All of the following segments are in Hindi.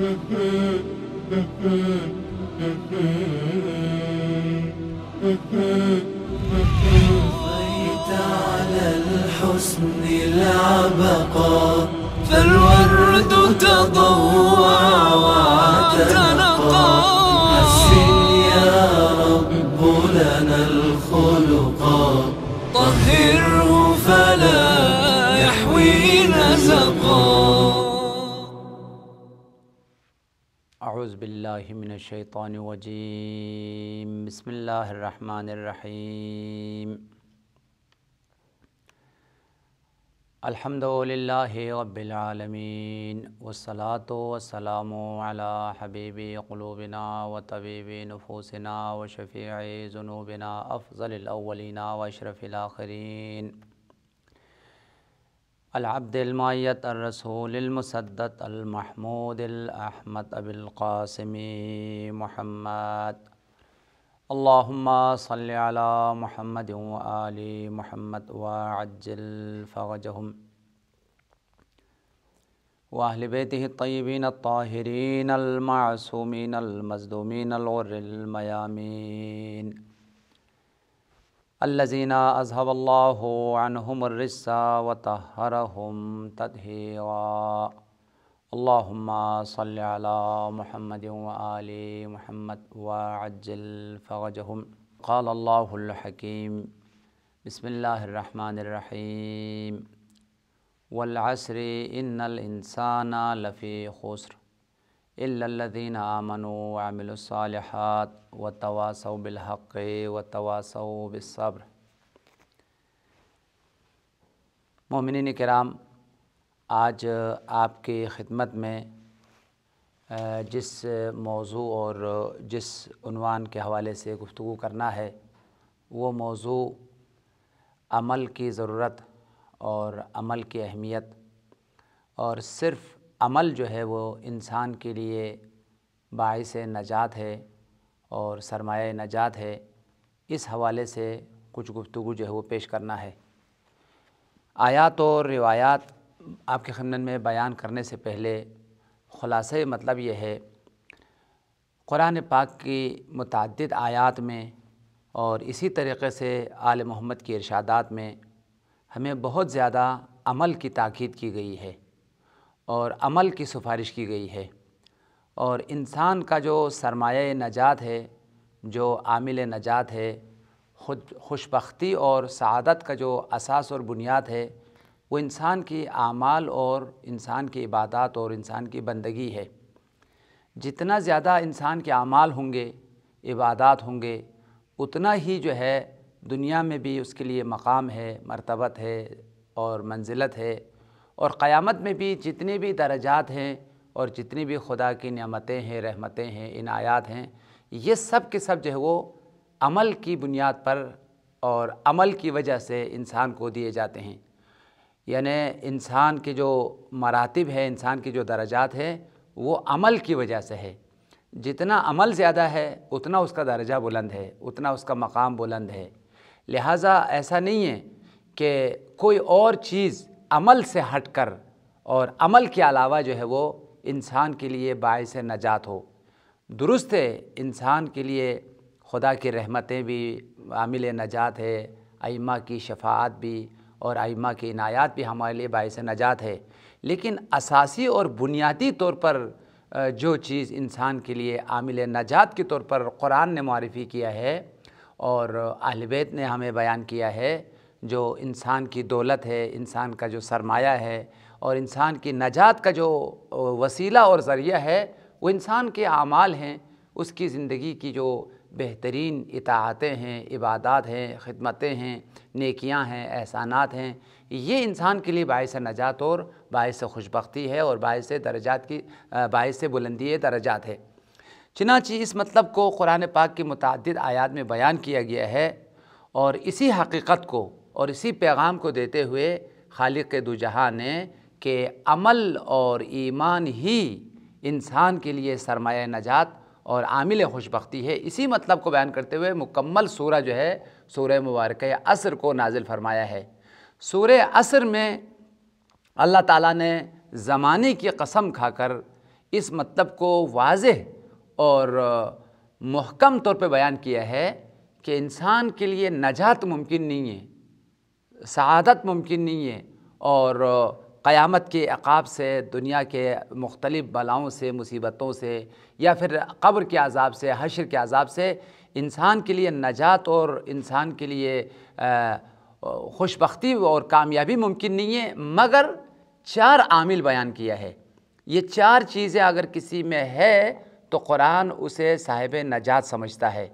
طغيت على الحسن العبقى فالورد تضوى وعتنى अज़बिल्लिमिनशैतानवजीम बसमीम अलहमदिल्लाबीआलमीन वसलात वसलाम हबीब क़लूबिना व तबीब नफूसना व शफ़ी जुनूबिना अफ़ज़लवलिना व शरफ़िलाखरीन العبد المؤيد الرسول المسدد المحمود الأحمد أبي القاسم محمد اللهم صل على محمد وآل محمد وعجل فرجهم وأهل بيته الطيبين الطاهرين المعصومين المزدومين الغر الميامين अल्लजीना अजहबल्लासा वतहरहम तदहेवा अल्लाहुम्मा सल्ली अला मुहम्मद व आलि मुहम्मद व अज्जल फ़वजहुम قال الله الحكيم بسم الله الرحمن الرحيم والعصر إن الإنسان لفي خسر इल्लल्लज़ीन आमनु आमिलुस्सालिहात व तवासव बिलहक़ व तवासव मोमिन कराम आज आपके ख़िदमत में जिस मौजू और जिस उनवान के हवाले से गुफ्तु करना है वो मौजू अमल की ज़रूरत और अमल की अहमियत और सिर्फ़ अमल जो है वो इंसान के लिए बायस नजात है और सरमा नजात है इस हवाले से कुछ गुफ्तु जो है वो पेश करना है आयात और रिवायात आपके खमन में बयान करने से पहले ख़ुलास मतलब ये है क़ुरान पाक की मतद आयात में और इसी तरीक़े से आल मोहम्मद की इरशादात में हमें बहुत ज़्यादा अमल की ताक़द की गई है और अमल की सिफारिश की गई है और इंसान का जो सरमा नजात है जो आमिल नजात है खुद खुशबख्ती और सदत का जो असास और बुनियाद है वो इंसान की आमाल और इंसान की इबादत और इंसान की बंदगी है जितना ज़्यादा इंसान के आमाल होंगे इबादत होंगे उतना ही जो है दुनिया में भी उसके लिए मकाम है मरतबत है और मंजिलत है और क़यामत में भी जितने भी दर्जात हैं और जितनी भी खुदा की नमतें हैं रहमतें हैं इनायात हैं ये सब के सब जो है वो अमल की बुनियाद पर और अमल की वजह से इंसान को दिए जाते हैं यानी इंसान के जो मरातब है इंसान के जो दर्जात है वो अमल की वजह से है जितना अमल ज़्यादा है उतना उसका दर्जा बुलंद है उतना उसका मकाम बुलंद है लिहाजा ऐसा नहीं है कि कोई और चीज़ अमल से हटकर और अमल के अलावा जो है वो इंसान के लिए बायस नजात हो दुरुस्त है इंसान के लिए खुदा की रहमतें भी आमिल नजात है आइमा की शफात भी और आइमा की इनायात भी हमारे लिए बायस नजात है लेकिन असासी और बुनियादी तौर पर जो चीज़ इंसान के लिए आमिल नजात के तौर पर क़ुरान ने मारफ़ी किया है और अहलबैत ने हमें बयान किया है जो इंसान की दौलत है इंसान का जो सरमाया है और इंसान की नजात का जो वसीला और ज़रिया है वो इंसान के अमाल हैं उसकी ज़िंदगी की जो बेहतरीन इताहतें हैं इबादत हैं ख़दमतें हैं नेकियां हैं एहसानात हैं ये इंसान के लिए बायस नजात और बायस खुशबी है और बायस दर्जात की बायस बुलंदी दर्जात है चनाची इस मतलब को क़ुरान पाक की मुतद आयात में बयान किया गया है और इसी हकीकत को और इसी पैगाम को देते हुए खालिक दो जहाँ ने कि अमल और ईमान ही इंसान के लिए सरमाया नजात और आमिल खुशबख्ती है इसी मतलब को बयान करते हुए मुकम्मल सूर जो है सूर्य मुबारक असर को नाजिल फरमाया है सूर असर में अल्लाह ताला ने ज़माने की कसम खाकर इस मतलब को वाज और महकम तौर पर बयान किया है कि इंसान के लिए नजात मुमकिन नहीं है सदत मुमकिन नहीं है और क़यामत के अकाब से दुनिया के मुख्तलिफ़ बलाओं से मुसीबतों से या फिर कब्र के अजाब से हशर के अजाब से इंसान के लिए नजात और इंसान के लिए खुशबी और कामयाबी मुमकिन नहीं है मगर चार आमिल बयान किया है ये चार चीज़ें अगर किसी में है तो कुरान उसे साहिब नजात समझता है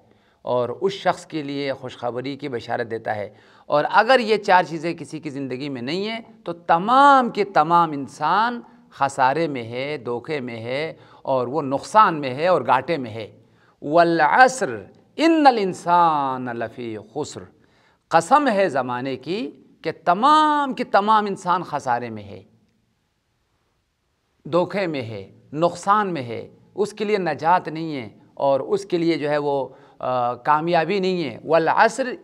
और उस शख्स के लिए खुशखबरी की बशारत देता है और अगर ये चार चीज़ें किसी की ज़िंदगी में नहीं है तो तमाम के तमाम इंसान खसारे में है धोखे में है और वो नुकसान में है और घाटे में है वलअसर इन इंसान लफ़ी खसर कसम है ज़माने की कि तमाम के तमाम इंसान खसारे में है धोखे में है नुकसान में है उसके लिए नजात नहीं है और उसके लिए जो है वो कामयाबी नहीं है वल असर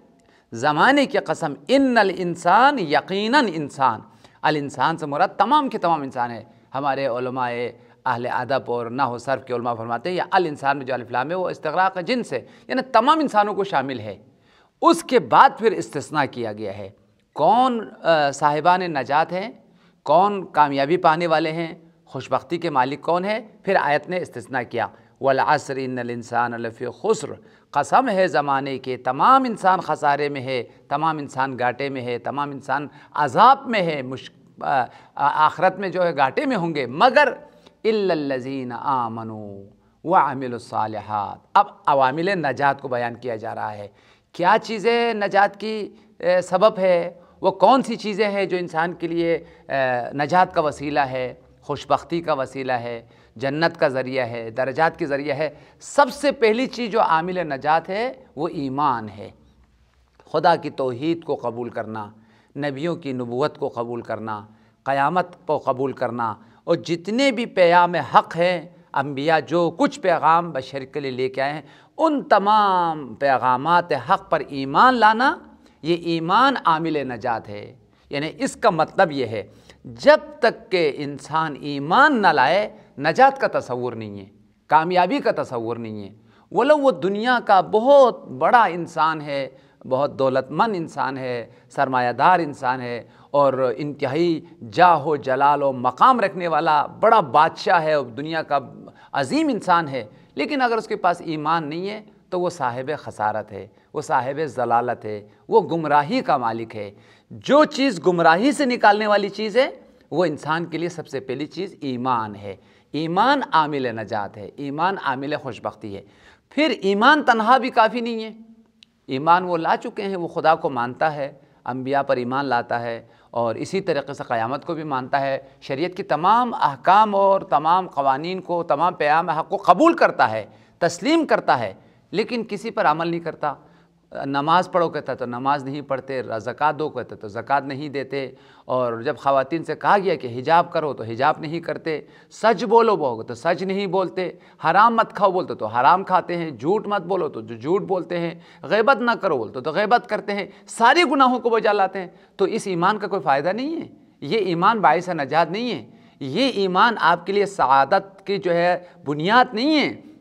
ज़माने की कसम इन अल इंसान यकीन इंसान अल इंसान से मुराद तमाम के तमाम इंसान है हमारे अहल अदब और ना हो सर्फ के उलमा फरमाते हैं या अल इंसान में जो अलफलाम है वो इस्तराक जिन से यानी तमाम इंसानों को शामिल है उसके बाद फिर इस्तना किया गया है कौन साहिबान नजात हैं कौन कामयाबी पाने वाले हैं खुशबी के मालिक कौन है फिर आयत ने इस्तना किया वलासर इनसान लफ़ी खुसर कसम है ज़माने के तमाम इंसान खसारे में है तमाम इंसान घाटे में है तमाम इंसान अजाब में है मुश आखरत में जो है घाटे में होंगे मगर इल्लज़ीन आमनु व आमिलसालहत अब अवामिल नजात को बयान किया जा रहा है क्या चीज़ें नजात की सबब है वो कौन सी चीज़ें हैं जो इंसान के लिए नजात का वसीला है खुशबख्ती का वसीला है जन्नत का ज़रिया है दर्जात के ज़रिया है सबसे पहली चीज़ जो आमिल नजात है वो ईमान है खुदा की तोहद को कबूल करना नबियों की नबूत को कबूल करना क़यामत को कबूल करना और जितने भी पैयाम हक़ हैं अम्बिया जो कुछ पैगाम बशर के लिए लेके आए हैं उन तमाम पैगाम हक़ पर ईमान लाना ये ईमान आमिल नजात है यानी इसका मतलब ये है जब तक के इंसान ईमान ना लाए नजात का तस्वूर नहीं है कामयाबी का तस्वूर नहीं है वो वो दुनिया का बहुत बड़ा इंसान है बहुत दौलतमंद इंसान है सरमायादार इंसान है और इंतहाई जाहो जलाल व मकाम रखने वाला बड़ा बादशाह है और दुनिया का अजीम इंसान है लेकिन अगर उसके पास ईमान नहीं है तो वो साहिब खसारत है वो साहिब जलालत है वो गुमराही का मालिक है जो चीज़ गुमराही से निकालने वाली चीज़ है वो इंसान के लिए सबसे पहली चीज़ ईमान है ईमान आमिल नजात है ईमान आमिल खुशबख्ती है फिर ईमान तनहा भी काफ़ी नहीं है ईमान वो ला चुके हैं वो खुदा को मानता है अम्बिया पर ईमान लाता है और इसी तरीके से क़्यामत को भी मानता है शरीयत की तमाम अहकाम और तमाम कवानीन को तमाम प्याम हक़ को कबूल करता है तस्लीम करता है लेकिन किसी पर अमल नहीं करता नमाज़ पढ़ो कहता तो नमाज़ नहीं पढ़ते जक़ात दो कहता तो जक़ात नहीं देते और जब ख़वातीन से कहा गया कि हिजाब करो तो हिजाब नहीं करते सच बोलो बोगे तो सच नहीं बोलते हराम मत खाओ बोलते तो हराम खाते हैं झूठ मत बोलो तो जो झूठ बोलते हैं गैबत ना करो बोलते तो गैबत करते हैं सारे गुनाहों को बजा लाते हैं तो इस ईमान का कोई फ़ायदा नहीं है ये ईमान बायस नजात नहीं है ये ईमान आपके लिए सदत की जो है बुनियाद नहीं है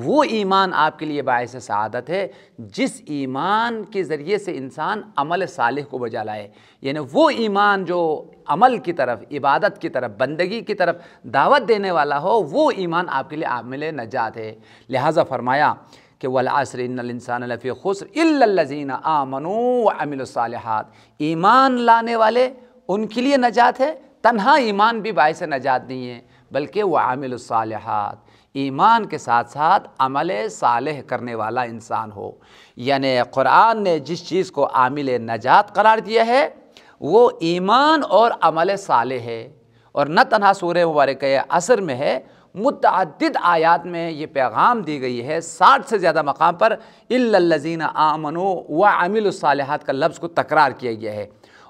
वो ईमान आपके लिए बायस शहादत है जिस ईमान के ज़रिए से इंसान अमल सालिह को बजा लाए यानी वो ईमान जो अमल की तरफ इबादत की तरफ बंदगी की तरफ दावत देने वाला हो वो ईमान आपके लिए आमिल नजात है लिहाजा फरमाया कि इनसान लफ़ी खुसर इज़ीन आमनो अमिलसालहत ईमान लाने वाले उनके लिए नजात है तनहा ईमान भी बायस नजात नहीं है बल्कि वह आमिलसालहत ईमान के साथ साथ अमल सालह करने वाला इंसान हो यानि क़ुरान ने जिस चीज़ को आमिल नजात करार दिया है वो ईमान और अमल साल है और न तनहा सूर मुबारक असर में है मुतद आयात में ये पैगाम दी गई है साठ से ज़्यादा मकाम पर इल्लज़ीन आमनो व अमिल का लफ्ज़ को तकरार किया गया है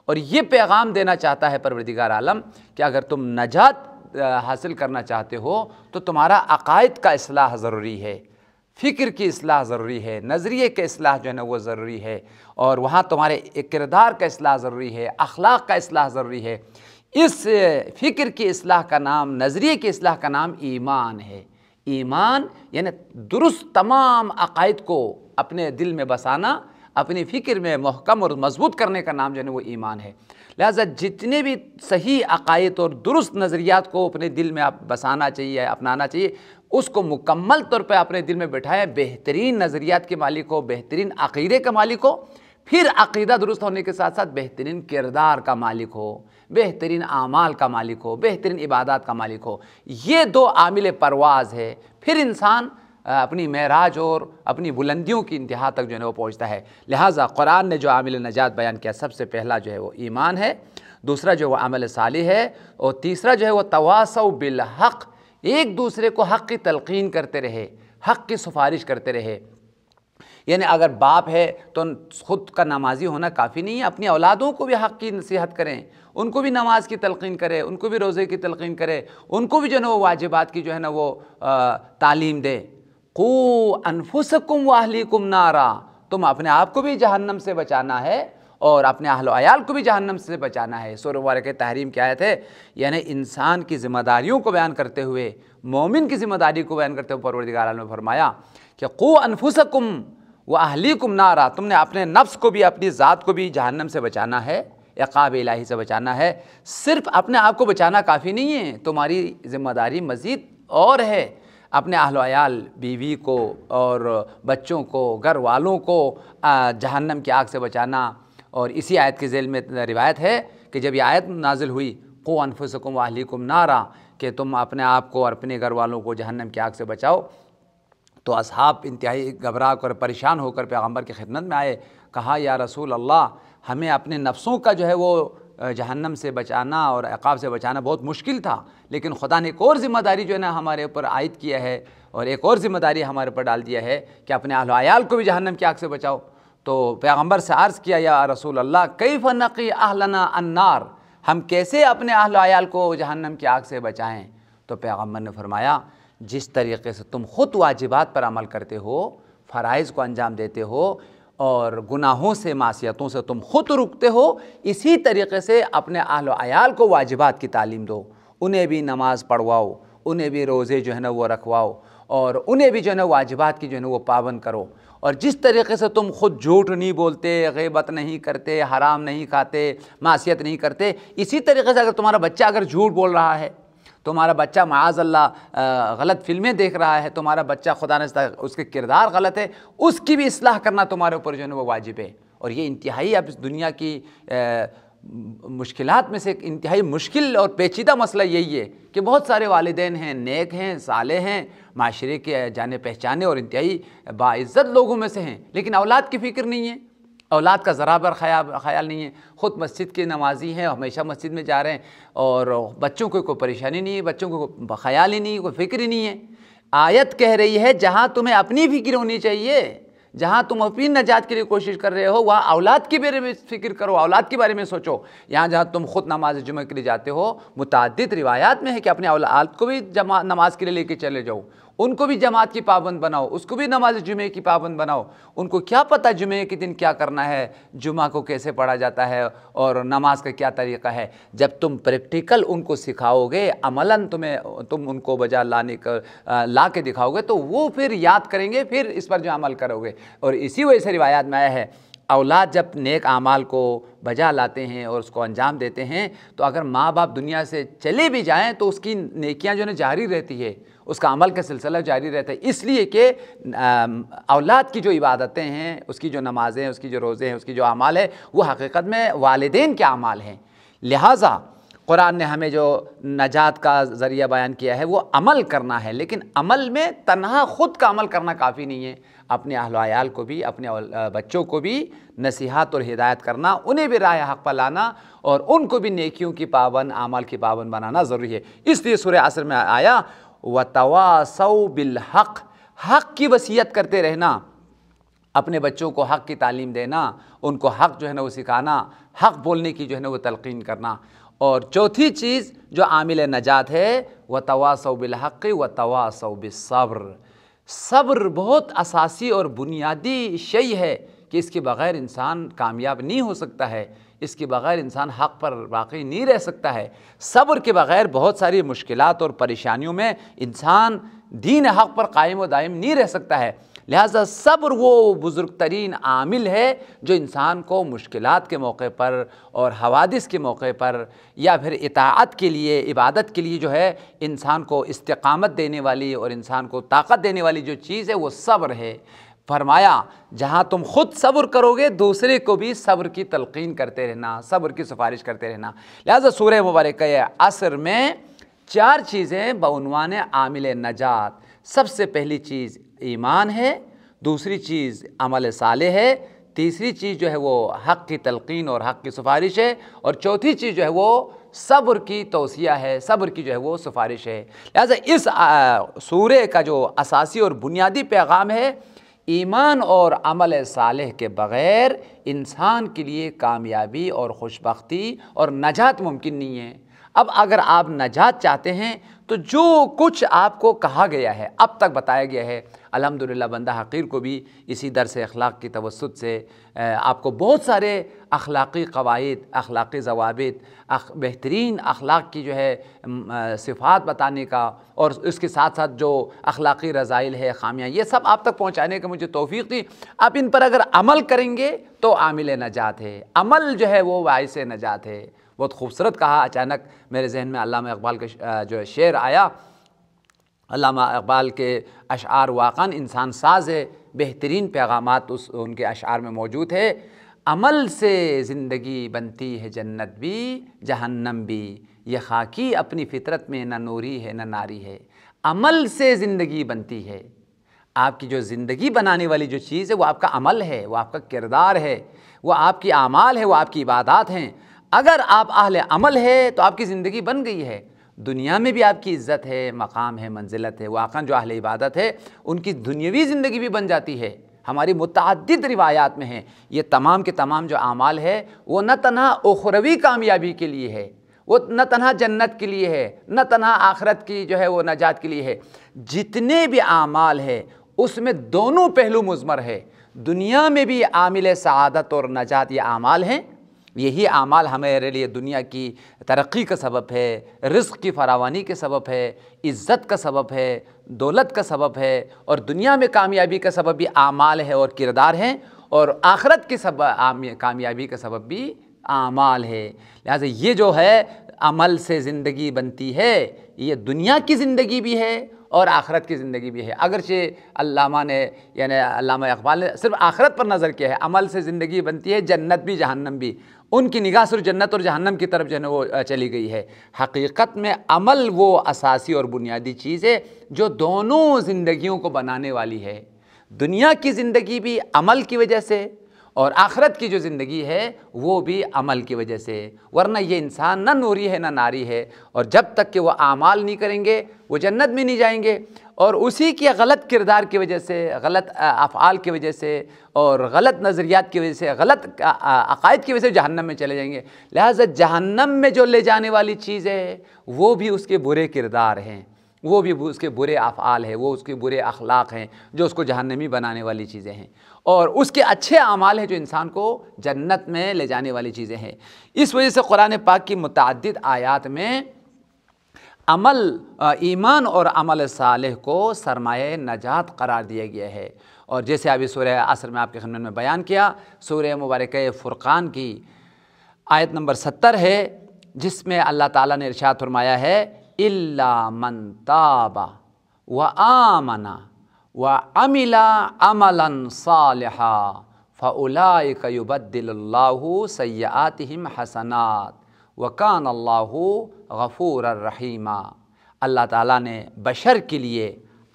और ये पैगाम देना चाहता है परवरदिगार आलम कि अगर तुम नजात हासिल करना चाहते हो तो तुम्हारा अकायद का असलाह ज़रूरी है फ़िक्र की असलाह ज़रूरी है नज़रिए के असलाह जो है ना वो ज़रूरी है और वहाँ तुम्हारे किरदार का असलाह ज़रूरी है अखलाक का असलाह ज़रूरी है इस फ़िक्र की असलाह का नाम नज़रिए की असलाह का नाम ईमान है ईमान यानी दुरुस्त तमाम अकायद को अपने दिल में बसाना अपनी फ़िक्र में महकम और मजबूत करने का नाम जो है वो ईमान है लिहाजा जितने भी सही अकायद और दुरुस्त नज़रियात को अपने दिल में आप बसाना चाहिए अपनाना चाहिए उसको मुकम्मल तौर पर अपने दिल में बैठाएँ बेहतरीन नज़रियात के मालिक हो बेहतरीन अकीदे के मालिक हो फिर अकीदा दुरुस्त होने के साथ साथ बेहतरीन किरदार का मालिक हो बेहतरीन आमाल का मालिक हो बेहतरीन इबादत का मालिक हो ये दो आमिल परवाज़ है फिर इंसान अपनी महराज और अपनी बुलंदियों की इंतहा तक जो है वो पहुँचता है लिहाजा कुरान ने जो आमिल नजात बयान किया सबसे पहला जो है वो ईमान है दूसरा जो है वह अमल साली है और तीसरा जो है वह तवासव बिलहक़ एक दूसरे को हक़ की तलकिन करते रहे हक़ की सिफारिश करते रहे यानी अगर बाप है तो ख़ुद का नमाजी होना काफ़ी नहीं है अपनी औलादों को भी हक़ की नसीहत करें उनको भी नमाज की तलकिन करें उनको भी रोज़े की तलकिन करें उनको भी जो है ना वो वाजिबात की जो है ना वो तालीम दें को अनफुसकुम वाहलीकुम नारा तुम अपने आप को भी जहन्नम से बचाना है और अपने अहल आयाल को भी जहन्नम से बचाना है सोर मुबारक तहरीम के आए थे यानी इंसान की जिम्मेदारियों को बयान करते हुए मोमिन की जिम्मेदारी को बयान करते हुए परवरदिगार ने फरमाया कि को अनफुसकुम व अहलीकुम नारा तुमने अपने नफ्स को भी अपनी ज़ात को भी जहन्नम से बचाना है याब इलाही से बचाना है सिर्फ अपने आप को बचाना काफ़ी नहीं है तुम्हारी ज़िम्मेदारी मज़ीद और है अपने अहलोयाल बीवी को और बच्चों को घर वालों को जहन्नम की आग से बचाना और इसी आयत के जेल में रिवायत है कि जब यह आयत नाजिल हुई को अनफुसकुम वाहलिकुम नारा कि तुम अपने आप को और अपने घर वालों को जहन्नम की आग से बचाओ तो असहाब इंतहाई घबरा कर परेशान होकर पैगम्बर की खिदमत में आए कहा या रसूल अल्लाह हमें अपने नफ्सों का जो है वो जहन्नम से बचाना और अकाब से बचाना बहुत मुश्किल था लेकिन खुदा ने एक और ज़िम्मेदारी जो है ना हमारे ऊपर आयद किया है और एक और ज़िम्मेदारी हमारे ऊपर डाल दिया है कि अपने अहल को भी जहन्नम की आग से बचाओ तो पैगम्बर से अर्ज़ किया या रसूल अल्लाह कई फ़नकी आहलना अनार हम कैसे अपने आहलोयाल को जहन्नम की आग से बचाएँ तो पैगम्बर ने फरमाया जिस तरीके से तुम ख़ुद वाजिबात पर अमल करते हो फ़रज़ को अंजाम देते हो और गुनाहों से मासीतों से तुम खुद रुकते हो इसी तरीके से अपने आहल आयाल को वाजिबात की तालीम दो उन्हें भी नमाज़ पढ़वाओ उन्हें भी रोज़े जो है ना वो रखवाओ और उन्हें भी जो है ना वाजिबात की जो है ना वो पाबंद करो और जिस तरीके से तुम खुद झूठ नहीं बोलते गैबत नहीं करते हराम नहीं खाते मासीत नहीं करते इसी तरीके से अगर तुम्हारा बच्चा अगर झूठ बोल रहा है तुम्हारा बच्चा माज अल्लाह गलत फिल्में देख रहा है तुम्हारा बच्चा खुदा ने उसके किरदार गलत है उसकी भी इसलाह करना तुम्हारे ऊपर जो है वो वाजिब है और ये इंतहाई अब इस दुनिया की मुश्किल में से एक इंतहाई मुश्किल और पेचीदा मसला यही है कि बहुत सारे वालदे हैं नेक हैं साले हैं माशरे के जाने पहचाने और इंतहाई बाज़्ज़त लोगों में से हैं लेकिन औलाद की फ़िक्र नहीं है औलाद का ज़रा बर ख्याल ख्याल नहीं है ख़ुद मस्जिद के नमाजी हैं हमेशा मस्जिद में जा रहे हैं और बच्चों को कोई परेशानी नहीं है बच्चों को ख्याल ही नहीं है कोई फ़िक्र ही नहीं है आयत कह रही है जहाँ तुम्हें अपनी फ़िक्र होनी चाहिए जहाँ तुम अपनी नजात के लिए कोशिश कर रहे हो वहाँ औलाद के बारे में फिक्र करो औलाद के बारे में सोचो यहाँ जहाँ तुम खुद नमाज जुमे के लिए जाते हो मुतद रिवायात में है कि अपने औलाद को भी जमा नमाज के लिए लेके चले जाओ उनको भी जमात की पाबंद बनाओ उसको भी नमाज जुमे की पाबंद बनाओ उनको क्या पता जुमे के दिन क्या करना है जुमा को कैसे पढ़ा जाता है और नमाज का क्या तरीका है जब तुम प्रैक्टिकल उनको सिखाओगे अमलन तुम्हें तुम उनको बजा लाने कर ला के दिखाओगे तो वो फिर याद करेंगे फिर इस पर जो अमल करोगे और इसी वजह से रिवायात में आया है औलाद जब नेक आमाल को बजा लाते हैं और उसको अंजाम देते हैं तो अगर माँ बाप दुनिया से चले भी जाएं तो उसकी नेकियां जो है जारी रहती है उसका अमल का सिलसिला जारी रहता है इसलिए कि औलाद की जो इबादतें हैं उसकी जो नमाज़ें उसकी जो रोज़े हैं उसकी जो अमाल है वो हकीकत में वालदेन के अमाल हैं लिहाजा कुरान ने हमें जो नजात का ज़रिया बयान किया है वो अमल करना है लेकिन अमल में तनहा ख़ुद का अमल करना काफ़ी नहीं है अपने अहलोयाल को भी अपने बच्चों को भी नसीहत और हिदायत करना उन्हें भी राय हक पर लाना और उनको भी नेकियों की पाबंद आमल की पाबंद बनाना ज़रूरी है इसलिए सुर असर में आया व तवासव बिलहक हक की वसीयत करते रहना अपने बच्चों को हक की तालीम देना उनको हक जो है ना वो सिखाना हक बोलने की जो है ना वो तलकिन करना और चौथी चीज़ जो आमिल नजात है वह तवासव बिलहक़ व तवासव बिसब्र सब्र बहुत असासी और बुनियादी शय है कि इसके बग़ैर इंसान कामयाब नहीं हो सकता है इसके बग़ैर इंसान हक़ पर वाकई नहीं रह सकता है सब्र के बग़ैर बहुत सारी मुश्किल और परेशानियों में इंसान दीन हक़ पर कायम व दायम नहीं रह सकता है लिहाजा सब्र वो बुज़ुर्ग तरीन आमिल है जो इंसान को मुश्किल के मौके पर और हवादिस के मौके पर या फिर इतात के लिए इबादत के लिए जो है इंसान को इस्तकामत देने वाली और इंसान को ताकत देने वाली जो चीज़ है वो सब्र है फरमाया जहाँ तुम खुद सब्र करोगे दूसरे को भी सब्र की तलकिन करते रहना सब्र की सिफारिश करते रहना लिहाजा सूर्य मुबारक असर में चार चीज़ें बनवान आमिल नजात सबसे पहली चीज़ ईमान है दूसरी चीज़ अमल साले है तीसरी चीज़ जो है वो हक़ की तलकिन और हक़ की सिफारिश है और चौथी चीज़ जो है वो सब्र की तोसिया है सब्र की जो है वो सिफारिश है लिहाजा इस सूर्य का जो असासी और बुनियादी पैगाम है ईमान और अमल सालह के बग़ैर इंसान के लिए कामयाबी और खुशबती और नजात मुमकिन नहीं है अब अगर आप नजात चाहते हैं तो जो कुछ आपको कहा गया है अब तक बताया गया है अलहमदिल्ला बंदा हकीर को भी इसी दरस अखलाक की तवसत से आपको बहुत सारे अखलाक़ी कवायद अखलाक़ी जवाबित अख, बेहतरीन अखलाक की जो है सिफात बताने का और इसके साथ साथ जो अखलाक़ी रज़ाइल है खामियाँ ये सब आप तक पहुँचाने का मुझे तोफ़ी थी आप इन पर अगर अमल करेंगे तो आमिल नजात है अमल जो है वो वायस नजात है बहुत खूबसूरत कहा अचानक मेरे जहन में अल्लाह इकबाल का जो शेर आया अकबाल के अशार वाकन इंसान साज है बेहतरीन पैगाम उस उनके अशार में मौजूद है अमल से ज़िंदगी बनती है जन्नत भी जहन्नम भी ये खाकी अपनी फितरत में ना नूरी है ना नारी है अमल से ज़िंदगी बनती है आपकी जो ज़िंदगी बनाने वाली जो चीज़ है वो आपका अमल है वो आपका किरदार है वो आपकी आमाल है वो आपकी इबादत हैं अगर आप अहल अमल है तो आपकी ज़िंदगी बन गई है दुनिया में भी आपकी इज़्ज़त है मकाम है मंजिलत है वाक़ा जो अहले इबादत है उनकी दुनियावी ज़िंदगी भी बन जाती है हमारी मुतद रिवायात में हैं ये तमाम के तमाम जो अमाल है वो न तनहा उखरवी कामयाबी के लिए है वो न तनहा जन्नत के लिए है न तनहा आखरत की जो है वो नजात के लिए है जितने भी अमाल है उसमें दोनों पहलू मुजमर है दुनिया में भी आमिल सआदत और नजात ये अमाल हैं यही अमाल हमारे लिए दुनिया की तरक्की का सबब है रिस्क की फरावानी के सबब है इज़्ज़त का सबब है दौलत का सबब है और दुनिया में कामयाबी का सबब भी आमाल है और किरदार हैं और आखरत के सब कामयाबी का सबब भी आमाल है लिहाजा ये जो है अमल से ज़िंदगी बनती है ये दुनिया की ज़िंदगी भी है और आखरत की ज़िंदगी भी है अगरचे अल्लामा ने यानी अल्लामा इकबाल ने सिर्फ आखरत पर नज़र किया है अमल से ज़िंदगी बनती है जन्नत भी जहन्नम भी उनकी निगाह सिर्फ जन्नत और जहन्नम की तरफ जो है वो चली गई है हकीकत में अमल वो असासी और बुनियादी चीज़ है जो दोनों ज़िंदगियों को बनाने वाली है दुनिया की ज़िंदगी भी अमल की वजह से और आखरत की जो ज़िंदगी है वो भी अमल की वजह से वरना ये इंसान ना नूरी है ना नारी है और जब तक कि वह आमाल नहीं करेंगे वो जन्नत में नहीं जाएंगे और उसी के गलत किरदार की वजह से गलत अफ़ाल की वजह से और गलत नज़रियात की वजह से गलत अकायद की वजह से जहन्नम में चले जाएंगे लिहाजा जहन्नम में जो ले जाने वाली चीज़ है वो भी उसके बुरे किरदार हैं वो भी उसके बुरे अफ़ाल हैं वो उसके बुरे अखलाक हैं जो उसको जहन्नमी बनाने वाली चीज़ें हैं और उसके अच्छे अमाल हैं जो इंसान को जन्नत में ले जाने वाली चीज़ें हैं इस वजह से कुरान पाक की मुतद आयात में अमल ईमान और अमल साल को सरमाए नजात करार दिया गया है और जैसे अभी सूर्य असर में आपके खनमन में बयान किया सूर्य मुबारक फ़ुरक़ान की आयत नंबर सत्तर है जिसमें अल्लाह ताला ने इरशाद फरमाया है इल्ला मन ताबा व आमना व अमिला अमलन सालहा फ़लाबद्दिल्ला सयातिम हसनात वकान अल्लाह गफ़ूर रहीमा अल्लाह ताला ने बशर के लिए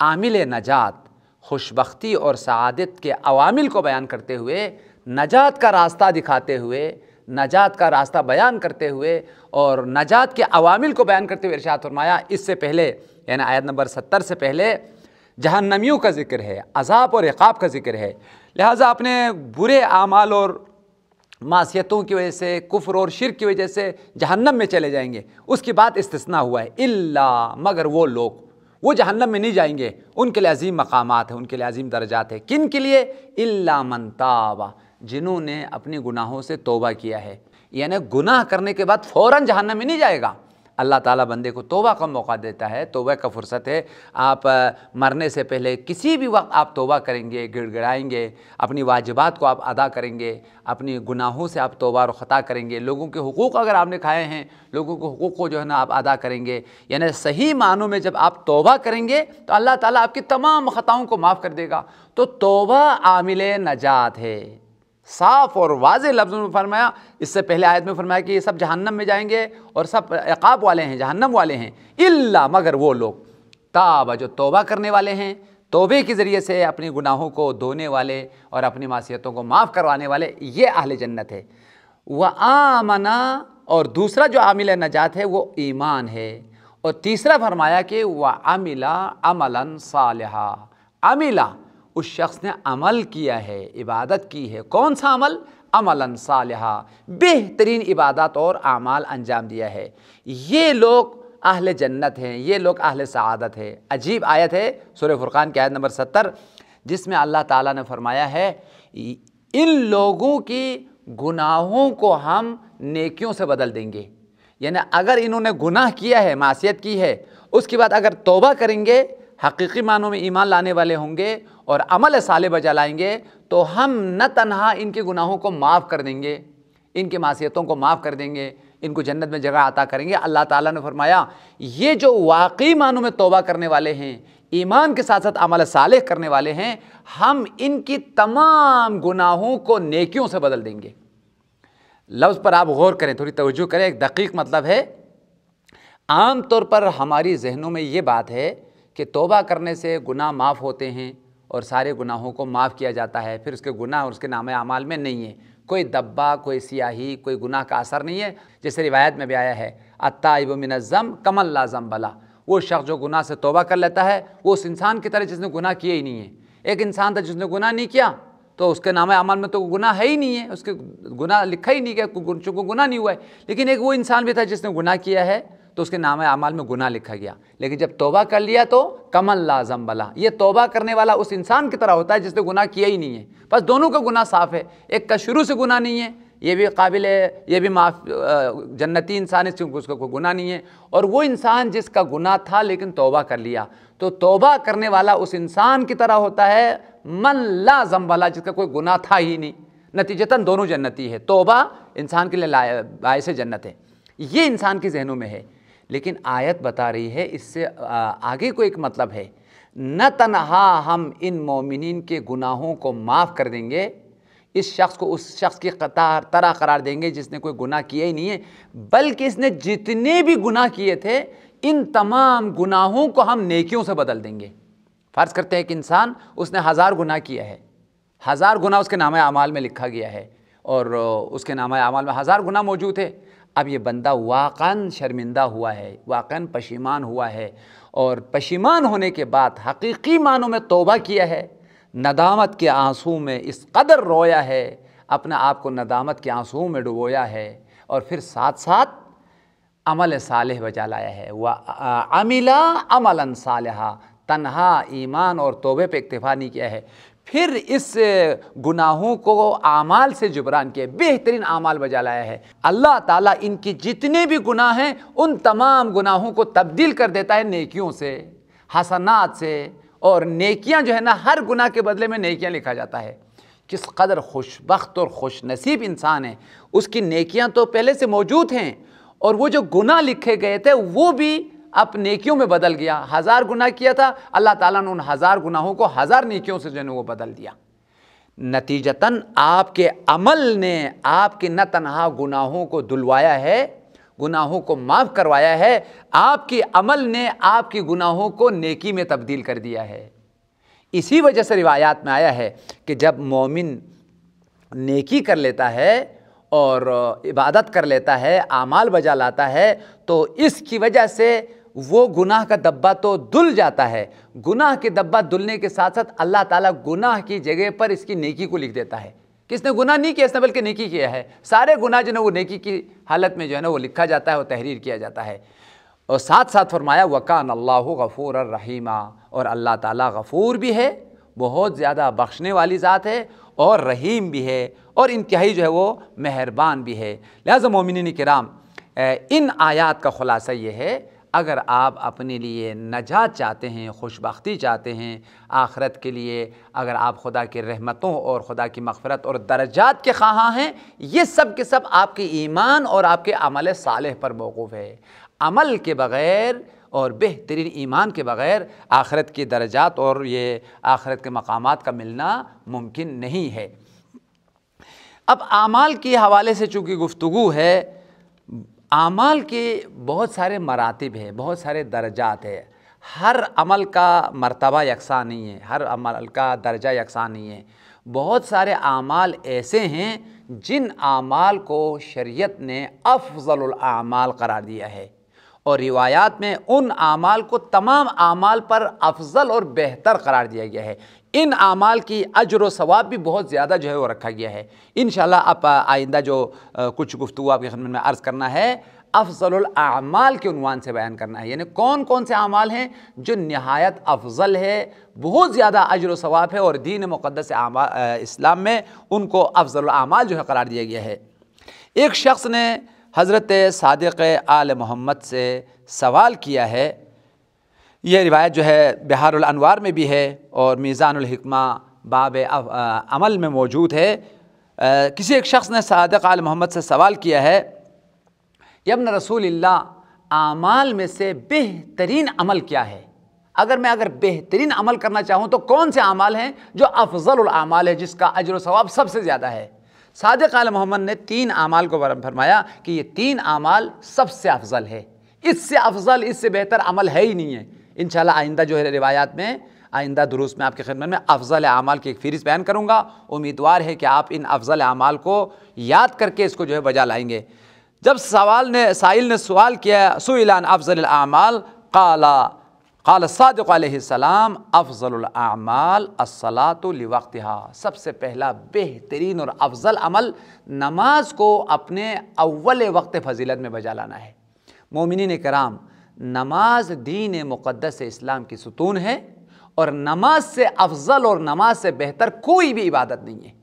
आमिल नजात खुशबख्ती और सआदत के अवामिल को बयान करते हुए नजात का रास्ता दिखाते हुए नजात का रास्ता बयान करते हुए और नजात के अवामिल को बयान करते हुए इरशाद फरमाया इससे पहले यानी आयत नंबर सत्तर से पहले जहन्नमियों का जिक्र है अजाब और इकाब का जिक्र है लिहाजा अपने बुरे आमाल और मासीतों की वजह से कुफर और शिर की वजह से जहन्नम में चले जाएंगे उसकी बात इस्तना हुआ है इल्ला मगर वो लोग वो जहन्नम में नहीं जाएंगे उनके लिए अजीम मकाम हैं उनके लिए अजीम दर्जात है किन के लिए इल्ला मनताबा जिन्होंने अपने गुनाहों से तोबा किया है यानी गुनाह करने के बाद फ़ौर जहन्नम में नहीं जाएगा अल्लाह ताला बंदे को तोबा का मौका देता है तोबा का फ़ुर्सत है आप मरने से पहले किसी भी वक्त आप तोबा करेंगे गिड़गिड़ाएंगे अपनी वाजिबात को आप अदा करेंगे अपनी गुनाहों से आप तोबा और ख़ता करेंगे लोगों के हकूक़ अगर आपने खाए हैं लोगों के हकूक़ को जो है ना आप अदा करेंगे यानी सही मानों में जब आप तोबा करेंगे तो अल्लाह ताली आपकी तमाम ख़ताओं को माफ़ कर देगा तो तोबा आमिल नजात है साफ और वाज लफ्ज़ों में फरमाया इससे पहले आयत में फरमाया कि ये सब जहन्नम में जाएंगे और सब एकाब वाले हैं जहन्नम वाले हैं इल्ला मगर वो लोग ताबा जो तोबा करने वाले हैं तोबे के ज़रिए से अपने गुनाहों को धोने वाले और अपनी मासीतों को माफ़ करवाने वाले ये अहल जन्नत है वह आमना और दूसरा जो आमिल नजात है वो ईमान है और तीसरा फरमाया कि वह अमिला अमलन सालहा अमिला उस शख्स ने अमल किया है इबादत की है कौन सा अमल अमलन सालहा बेहतरीन इबादत और अमाल अंजाम दिया है ये लोग अहल जन्नत हैं ये लोग अहल सदत है अजीब आयत है सुर फुरक़ान की आयत नंबर सत्तर जिसमें अल्लाह ताला ने फरमाया है इन लोगों की गुनाहों को हम नेकियों से बदल देंगे यानी अगर इन्होंने गुनाह किया है मासीत की है उसके बाद अगर तोबा करेंगे हकीकी मानों में ईमान लाने वाले होंगे और अमल साले बजा लाएंगे तो हम न तनहा इनके गुनाहों को माफ़ कर देंगे इनके मासीतों को माफ़ कर देंगे इनको जन्नत में जगह अता करेंगे अल्लाह ताला ने फरमाया ये जो वाकई मानों में तोबा करने वाले हैं ईमान के साथ साथ अमल साल करने वाले हैं हम इनकी तमाम गुनाहों को नेकियों से बदल देंगे लफ्ज़ पर आप गौर करें थोड़ी तवज्जो करें एक दकीक मतलब है आम तौर पर हमारी जहनों में ये बात है कि तोबा करने से गुनाह माफ़ होते हैं और सारे गुनाहों को माफ़ किया जाता है फिर उसके गुनाह और उसके नाम अमाल में नहीं है कोई दब्बा कोई सियाही कोई गुनाह का असर नहीं है जैसे रिवायत में भी आया है अताइब मिनज़म कमल लाजम बला वो शख्स जो गुनाह से तोबा कर लेता है वो उस इंसान की तरह जिसने गुनाह किए ही नहीं है एक इंसान था जिसने गुनाह नहीं किया तो उसके नाम अमल में तो गुनाह है ही नहीं है उसके गुनाह लिखा ही नहीं गया चूँकि गुनाह नहीं हुआ है लेकिन एक वो इंसान भी था जिसने गुनाह किया है तो उसके नाम अमाल में गुना लिखा गया लेकिन जब तोबा कर लिया तो कमल लाजम बला ये तोबा करने वाला उस इंसान की तरह होता है जिसने गुना किया ही नहीं है बस दोनों का गुना साफ़ है एक का शुरू से गुना नहीं है ये भी काबिल है ये भी माफ जन्नती इंसान है क्योंकि उसका कोई गुना नहीं है और वो इंसान जिसका गुना था लेकिन तोबा कर लिया तो तोबा करने वाला उस इंसान की तरह होता है मन ला वाला जिसका कोई गुना था ही नहीं नतीजतन दोनों जन्नती है तोबा इंसान के लिए बायस जन्नत है ये इंसान के जहनों में है लेकिन आयत बता रही है इससे आगे को एक मतलब है न तनहा हम इन मोमिन के गुनाहों को माफ़ कर देंगे इस शख्स को उस शख्स की कतार तरह करार देंगे जिसने कोई गुनाह किया ही नहीं है बल्कि इसने जितने भी गुनाह किए थे इन तमाम गुनाहों को हम नेकियों से बदल देंगे फ़र्ज़ करते हैं कि इंसान उसने हज़ार गुनाह किया है हज़ार गुनाह उसके नाम अमाल में लिखा गया है और उसके नाम अमाल में हज़ार गुनाह मौजूद है अब ये बंदा वाकन शर्मिंदा हुआ है वाकन पशीमान हुआ है और पशीमान होने के बाद हकीकी मानों में तोबा किया है नदामत के आंसू में इस कदर रोया है अपने आप को नदामत के आंसू में डुबोया है और फिर साथ साथ अमल साल बजा लाया है वह अमिला अमलन साल तनहा ईमान और तोबे पे इतफा नहीं किया है फिर इस गुनाहों को आमाल से जुबरान किया बेहतरीन आमाल बजा लाया है अल्लाह ताला इनकी जितने भी गुनाह हैं उन तमाम गुनाहों को तब्दील कर देता है नेकियों से हसनात से और नेकियां जो है ना हर गुनाह के बदले में नेकियां लिखा जाता है किस कदर खुशबख्त और खुश नसीब इंसान है उसकी नेकियां तो पहले से मौजूद हैं और वो जो गुनाह लिखे गए थे वो भी अब नेकियों में बदल गया हज़ार गुना किया था अल्लाह ताला ने उन हज़ार गुनाहों को हज़ार नेकियों से जो है वो बदल दिया नतीजतन आपके अमल ने आपके न तनहा गुनाहों को धुलवाया है गुनाहों को माफ़ करवाया है आपके अमल ने आपके गुनाहों को नेकी में तब्दील कर दिया है इसी वजह से रिवायात में आया है कि जब मोमिन नेकी कर लेता है और इबादत कर लेता है आमाल बजा लाता है तो इसकी वजह से वो गुनाह का दब्बा तो धुल जाता है गुनाह के दब्बा धुलने के साथ साथ अल्लाह ताला गुनाह की जगह पर इसकी नेकी को लिख देता है किसने गुनाह नहीं किया इसने बल्कि नेकी किया है सारे गुनाह जो है वो नेकी की हालत में जो है ना वो लिखा जाता है और तहरीर किया जाता है और साथ साथ फरमाया वकान अल्लाह गफ़ूर रहीमा और अल्लाह ताला गफ़ूर भी है बहुत ज़्यादा बख्शने वाली ज़ात है और रहीम भी है और इंतहाई जो है वो मेहरबान भी है लिहाजा मोमिन कराम इन आयात का ख़ुलासा ये है अगर आप अपने लिए नजात चाहते हैं खुशबी चाहते हैं आखरत के लिए अगर आप खुदा की रहमतों और खुदा की मफफरत और दर्जात के खाँ हैं ये सब के सब आपके ईमान और आपके अमल साल पर मौकूफ़ है अमल के बग़ैर और बेहतरीन ईमान के बग़ैर आखरत के दर्जात और ये आखरत के मकाम का मिलना मुमकिन नहीं है अब आमाल के हवाले से चूँकि गुफ्तु है अमाल के बहुत सारे मरातब हैं बहुत सारे दर्जात है हर अमल का मरतबा यकसा नहीं है हर अमल का दर्जा यकसा नहीं है बहुत सारे अमाल ऐसे हैं जिन अमाल को शरीयत ने अफजल अमाल करार दिया है और रिवायात में उन आमाल को तमाम आमाल पर अफजल और बेहतर करार दिया गया है इन आमाल की अजर व सवाब भी बहुत ज़्यादा जो है वो रखा गया है इन शाला आप आइंदा जो कुछ गुफ्तु आपके खदमत में अर्ज़ करना है अफजल अमाल के उनवान से बयान करना है यानी कौन कौन से अमाल हैं जो नहायत अफजल है बहुत ज़्यादा अजर सवाब है और दीन मुक़दस इस्लाम में उनको अफजल अमाल जो है करार दिया गया है एक शख्स ने हज़रत सदक़ आल मोहम्मद से सवाल किया है यह रिवायत जो है बिहार में भी है और मीज़ानलहिकमा बाब अमल में मौजूद है आ, किसी एक शख्स ने सदक आल मोहम्मद से सवाल किया है यमन रसूल आमाल में से बेहतरीन अमल क्या है अगर मैं अगर बेहतरीन अमल करना चाहूँ तो कौन से अमाल हैं जो अफजल अमाल है जिसका अजर सवाब सबसे ज़्यादा है सादक आल मोहम्मद ने तीन आमाल को बरम फरमाया कि ये तीन आमाल सबसे अफजल है इससे अफजल इससे बेहतर अमल है ही नहीं है इन शाला आइंदा जो है रिवायात में आइंदा दुरुस्त में आपके खिदमत में अफजल अमाल की एक फहरिस्त बयान करूँगा उम्मीदवार है कि आप इन अफजल अमाल को याद करके इसको जो है बजा लाएंगे जब सवाल ने साहिल ने सवाल किया सुलान अफजल अमाल काला काल सादक सलाम अफ़ज़लामाल असलातलवक्तहा सबसे पहला बेहतरीन और अफजल अमल नमाज को अपने अव्वल वक्त फजीलत में बजा लाना है मोमिन कराम नमाज दीन मुक़दस इस्लाम की सुतून है और नमाज से अफजल और नमाज से बेहतर कोई भी इबादत नहीं है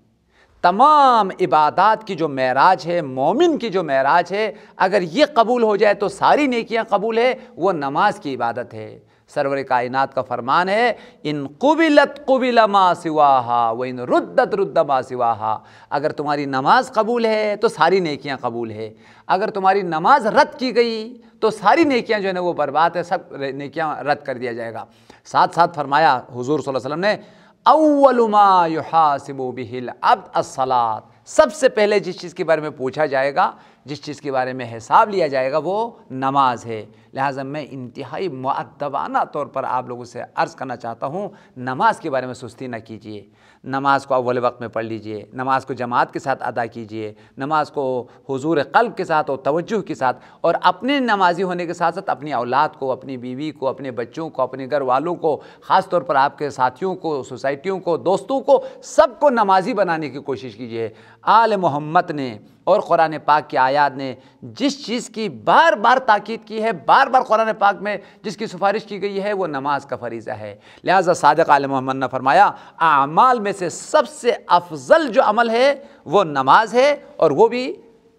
तमाम इबादत की जो महराज है मोमिन की जो महराज है अगर ये कबूल हो जाए तो सारी नेकियां कबूल है वो नमाज की इबादत है सरवर कायनात का फरमान है इन कुबिलत कुबिल मा सिवाहा व इन रुद्दत रुद्द मा सिवाहा अगर तुम्हारी नमाज कबूल है तो सारी नेकियां कबूल है अगर तुम्हारी नमाज रद्द की गई तो सारी नेकियां जो है ना वो बर्बाद है सब नेकियां रद्द कर दिया जाएगा साथ साथ फरमाया हुजूर वसल्लम ने अव्वलमा युहासिबो बिहिल अब असलात सबसे पहले जिस चीज़ के बारे में पूछा जाएगा जिस चीज़ के बारे में हिसाब लिया जाएगा वो नमाज है लिहाजा मैं इंतहाई मुद्दबाना तौर पर आप लोगों से अर्ज़ करना चाहता हूँ नमाज के बारे में सुस्ती ना कीजिए नमाज को अव्वल वक्त में पढ़ लीजिए नमाज को जमात के साथ अदा कीजिए नमाज को हजूर कल्ब के साथ और तवज्जो के साथ और अपने नमाजी होने के साथ साथ अपनी औलाद को अपनी बीवी को अपने बच्चों को अपने घर वालों को ख़ास तौर पर आपके साथियों को सोसाइटियों को दोस्तों को सबको नमाजी बनाने की कोशिश कीजिए आल मोहम्मद ने और क़ुरान पाक की आयात ने जिस चीज़ की बार बार ताकीद की है बार बार बार कुरान पाक में जिसकी सिफारिश की गई है वो नमाज का फरीज़ा है लिहाजा सादक आल मोहम्मद ने फरमाया आमाल में से सबसे अफजल जो अमल है वो नमाज है और वो भी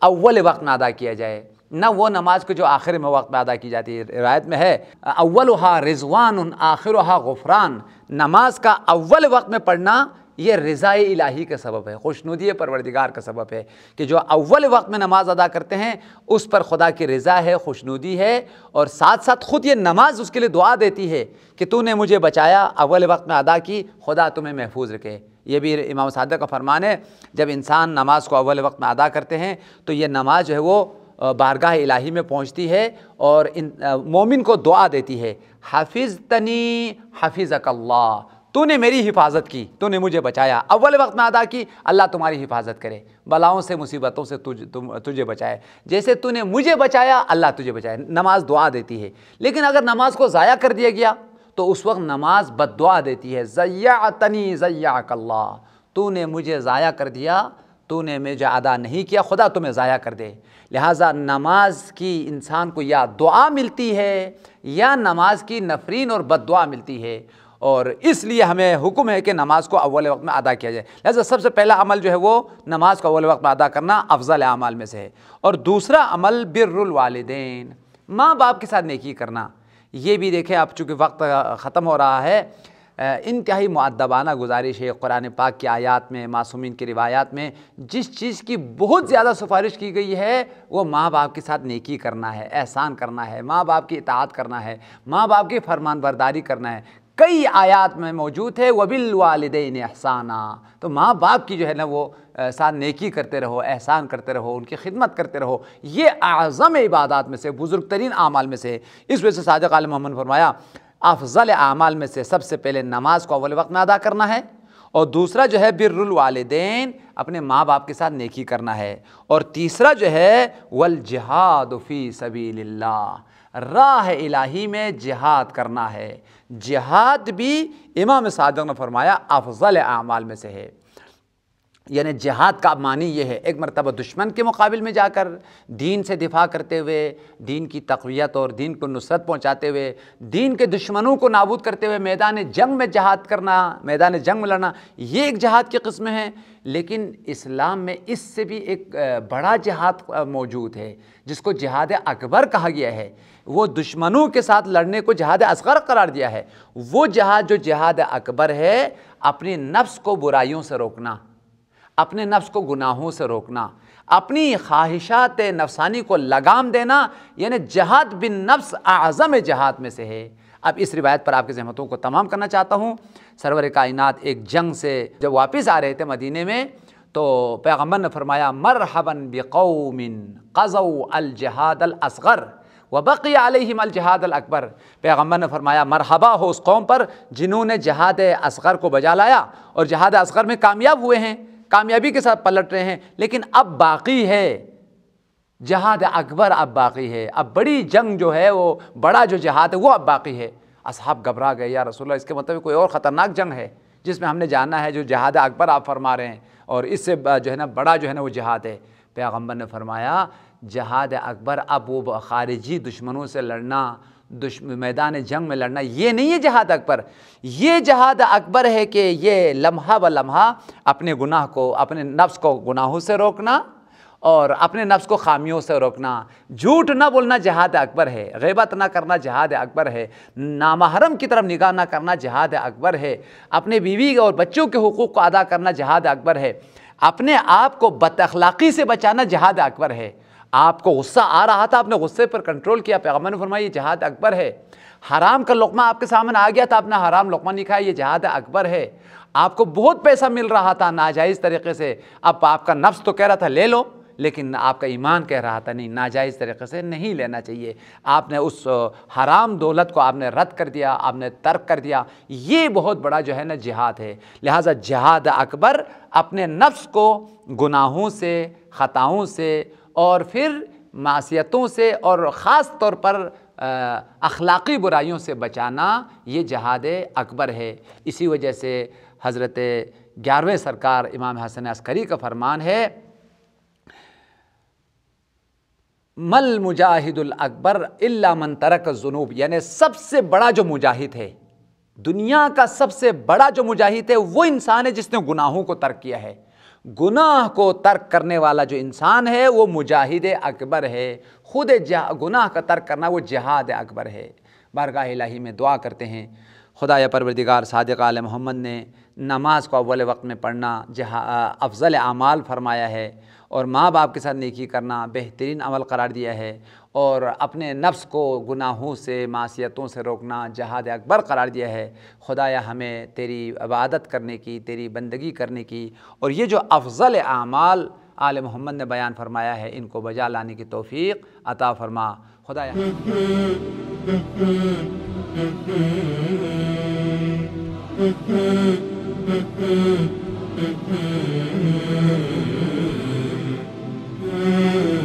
अव्वल वक्त में अदा किया जाए न वो नमाज को जो आखिर में वक्त में अदा की जाती है रिवायत में है अव्वल हा रिजवान आखिर हा गुफरान नमाज का अव्वल वक्त में पढ़ना ये रज़ा इलाही का सबब है खुशनुदी परवरदिगार का सबब है कि जो अव्वल वक्त में नमाज़ अदा करते हैं उस पर खुदा की रज़ा है खुशनुदी है और साथ साथ ख़ुद ये नमाज़ उसके लिए दुआ देती है कि तूने मुझे बचाया अव्वल वक्त में अदा की खुदा तुम्हें महफूज रखे ये भी इमाम सादक का फरमान है जब इंसान नमाज को अव्वल वक्त में अदा करते हैं तो ये नमाज जो है वो बारगाह इलाही में पहुँचती है और इन मोमिन को दुआ देती है हाफिज़ तनी हाफिज़ अकल्ला तूने मेरी हिफाजत की तूने मुझे बचाया अव्वल वक्त में अदा की अल्लाह तुम्हारी हिफाजत करे बलाओं से मुसीबतों से तुझ तुम तुझे बचाए जैसे तूने मुझे बचाया अल्लाह तुझे बचाए नमाज दुआ देती है लेकिन अगर नमाज को ज़ाया कर दिया गया तो उस वक्त नमाज बद दुआ देती है जया तनी जया कल्ला तूने मुझे ज़ाया कर दिया तूने मुझे अदा नहीं किया खुदा तुम्हें ज़ाया कर दे लिहाजा नमाज की इंसान को या दुआ मिलती है या नमाज की नफरीन और बद दुआ मिलती है और इसलिए हमें हुक्म है कि नमाज़ को अव्वल वक्त में अदा किया जाए लिहाजा सबसे पहला अमल जो है वो नमाज़ को अव्वल वक्त में अदा करना अफजल अमाल में से है और दूसरा अमल बिरवालदेन माँ बाप के साथ नेकी करना ये भी देखें अब चूँकि वक्त ख़त्म हो रहा है इंतहाई मुद्दबाना गुजारिश है कुरान पाक की आयात में मासूमिन की रिवायात में जिस चीज़ की बहुत ज़्यादा सिफारिश की गई है वो माँ बाप के साथ नेकी करना है एहसान करना है माँ बाप की इतात करना है माँ बाप की फरमान बरदारी करना है कई आयात में मौजूद है वबिल वालदेन एहसाना तो माँ बाप की जो है ना वो साथ नेकी करते रहो एहसान करते रहो उनकी खिदमत करते रहो ये आज़म इबादत में से बुज़ुर्ग तरीन अमाल में से है इस वजह से सादक आल मोहम्मद फरमाया अफजल अमाल में से सबसे पहले नमाज को अवल वक्त में अदा करना है और दूसरा जो है बिररुल अपने माँ बाप के साथ नेकी करना है और तीसरा जो है वल जहाद फ़ी सबील्ला राह इलाही में जिहाद करना है जिहाद भी इमाम सादक ने फरमाया अफजल अमाल में से है यानी जिहाद का मानी यह है एक मरतबा दुश्मन के मुकाबले में जाकर दीन से दिफा करते हुए दीन की तकवीत और दीन को नुसरत पहुँचाते हुए दीन के दुश्मनों को नाबूद करते हुए मैदान जंग में जहाद करना मैदान जंग में लड़ना ये एक जहाद की कस्म है लेकिन इस्लाम में इससे भी एक बड़ा जहाद मौजूद है जिसको जहाद अकबर कहा गया है वो दुश्मनों के साथ लड़ने को जहाद असगर करार दिया है वो जहाद जो जहाद अकबर है अपने नफ्स को बुराइयों से रोकना अपने नफ्स को गुनाहों से रोकना अपनी ख्वाहिशात नफसानी को लगाम देना यानी जहाद बिन नफ्स आज़म जहाद में से है अब इस रिवायत पर आपकी जहमतों को तमाम करना चाहता हूँ सरवर कायनात एक जंग से जब वापस आ रहे थे मदीने में तो पैगम्बर ने फरमाया कजो अल कज़ अल असगर व बक़ी मल जहाद अकबर पैगम्बर ने फरमाया मरहबा हो उस कौम पर जिन्होंने जहाद असगर को बजा लाया और जहाद असगर में कामयाब हुए हैं कामयाबी के साथ पलट रहे हैं लेकिन अब बाकी है जहाद अकबर अब बाकी है अब बड़ी जंग जो है वो बड़ा जो जहाद है वो अब बाकी है असहाब घबरा गए या रसोल्ला इसके मतलब कोई और ख़तरनाक जंग है जिसमें हमने जाना है जो जहाद अकबर आप फरमा रहे हैं और इससे जो है ना बड़ा जो है ना वो जहाद है पैगम्बर ने फरमाया जहाद अकबर अब वो ख़ारिजी दुश्मनों से लड़ना दुश्म मैदान जंग में लड़ना ये नहीं है जहाद अकबर ये जहाद अकबर है कि ये लम्हा ब लम्हा अपने गुनाह को अपने नफ्स को गुनाहों से रोकना और अपने नफ्स को खामियों से रोकना झूठ ना बोलना जहाद अकबर है गैबत ना करना जहाद अकबर है नामहरम की तरफ निगाह ना करना जहाद अकबर है अपने बीवी और बच्चों के हकूक़ को अदा करना जहाद अकबर है अपने आप को बदअलाक़ी से बचाना जहाद अकबर है आपको गुस्सा आ रहा था आपने गुस्से पर कंट्रोल किया पैगम्बर ने फरमाया ये जहाद अकबर है हराम का लकमा आपके सामने आ गया था आपने हराम लकमा नहीं खाया ये जहाद अकबर है आपको बहुत पैसा मिल रहा था नाजायज़ तरीके से अब आपका नफ्स तो कह रहा था ले लो लेकिन आपका ईमान कह रहा था नहीं नाजायज़ तरीके से नहीं लेना चाहिए आपने उस हराम दौलत को आपने रद्द कर दिया आपने तर्क कर दिया ये बहुत बड़ा जो है ना जिहाद है लिहाजा जिहाद अकबर अपने नफ्स को गुनाहों से ख़ताओं से और फिर मासीतों से और ख़ास तौर पर अखलाक़ी बुराइयों से बचाना ये जहाद अकबर है इसी वजह से हज़रत ग्यारहवें सरकार इमाम हसन अस्करी का फरमान है मल मुजाहिदुल अकबर इल्ला मन तरक जुनूब यानि सबसे बड़ा जो मुजाहिद है दुनिया का सबसे बड़ा जो मुजाहिद है वो इंसान है जिसने गुनाहों को तर्क किया है गुनाह को तर्क करने वाला जो इंसान है वो मुजाहिद अकबर है ख़ुद गुनाह का तर्क करना वो जहाद अकबर है बारगाह इलाही में दुआ करते हैं खुदा परवरदिगार सदक आल मोहम्मद ने नमाज को अव्वल वक्त में पढ़ना जहा अफजल अमाल फरमाया है और माँ बाप के साथ नेकी करना बेहतरीन अमल करार दिया है और अपने नफ्स को गुनाहों से मासीतों से रोकना जहाद अकबर करार दिया है खुदाया हमें तेरी इबादत करने की तेरी बंदगी करने की और ये जो अफजल आमाल आल मोहम्मद ने बयान फरमाया है इनको बजा लाने की तोफ़ी अता फरमा खुदाया Mm-hmm.